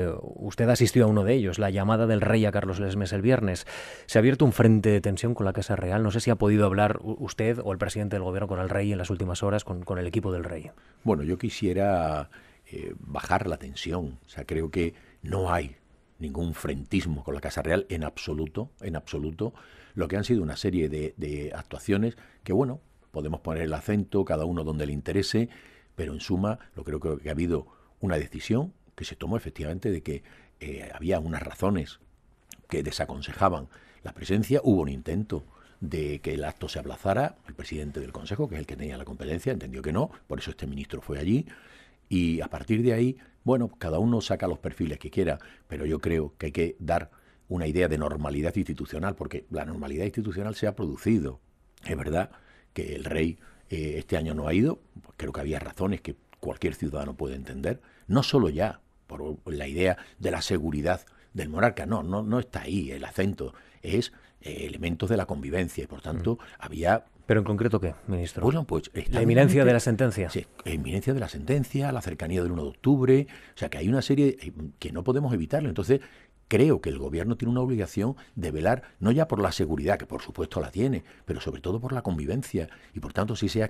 Eh, usted asistió a uno de ellos, la llamada del rey a Carlos Lesmes el viernes. Se ha abierto un frente de tensión con la Casa Real. No sé si ha podido hablar usted o el presidente del gobierno con el rey en las últimas horas, con, el equipo del rey. Bueno, yo quisiera eh, bajar la tensión. O sea, creo que no hay ningún frentismo con la Casa Real en absoluto, en absoluto, lo que han sido una serie de, actuaciones que, bueno, podemos poner el acento, cada uno donde le interese, pero en suma, lo creo que ha habido una decisión que se tomó efectivamente de que eh, había unas razones que desaconsejaban la presencia, hubo un intento de que el acto se aplazara, el presidente del Consejo, que es el que tenía la competencia, entendió que no, por eso este ministro fue allí, y a partir de ahí, bueno, cada uno saca los perfiles que quiera, pero yo creo que hay que dar una idea de normalidad institucional, porque la normalidad institucional se ha producido. Es verdad que el rey eh, este año no ha ido, creo que había razones que cualquier ciudadano puede entender, no solo ya por la idea de la seguridad del monarca. No, no, está ahí el acento, es eh, elementos de la convivencia y por tanto mm. había... ¿Pero en concreto qué, ministro? Pues, la eminencia de la sentencia. Sí, eminencia de la sentencia, la cercanía del 1 de octubre, o sea que hay una serie eh, que no podemos evitarlo. Entonces, creo que el gobierno tiene una obligación de velar no ya por la seguridad, que por supuesto la tiene, pero sobre todo por la convivencia. Y por tanto, si ha